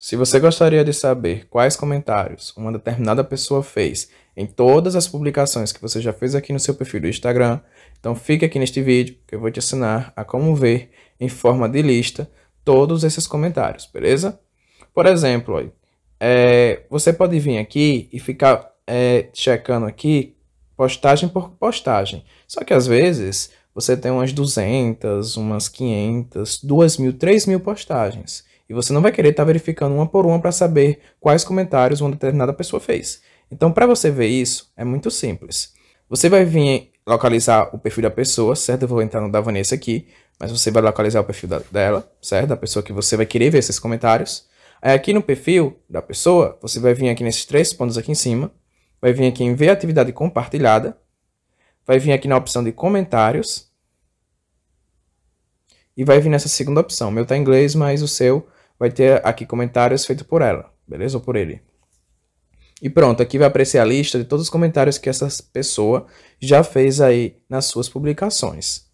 Se você gostaria de saber quais comentários uma determinada pessoa fez em todas as publicações que você já fez aqui no seu perfil do Instagram, então fique aqui neste vídeo que eu vou te ensinar a como ver em forma de lista todos esses comentários, beleza? Por exemplo, é, você pode vir aqui e ficar é, checando aqui postagem por postagem. Só que às vezes você tem umas 200, umas 500, 2 mil, 3 mil postagens. E você não vai querer estar tá verificando uma por uma para saber quais comentários uma determinada pessoa fez. Então, para você ver isso, é muito simples. Você vai vir localizar o perfil da pessoa, certo? Eu vou entrar no da Vanessa aqui, mas você vai localizar o perfil da, dela, certo? Da pessoa que você vai querer ver esses comentários. Aí aqui no perfil da pessoa, você vai vir aqui nesses três pontos aqui em cima, vai vir aqui em ver atividade compartilhada, vai vir aqui na opção de comentários, e vai vir nessa segunda opção. O meu tá em inglês, mas o seu vai ter aqui comentários feitos por ela, beleza? Ou por ele. E pronto, aqui vai aparecer a lista de todos os comentários que essa pessoa já fez aí nas suas publicações.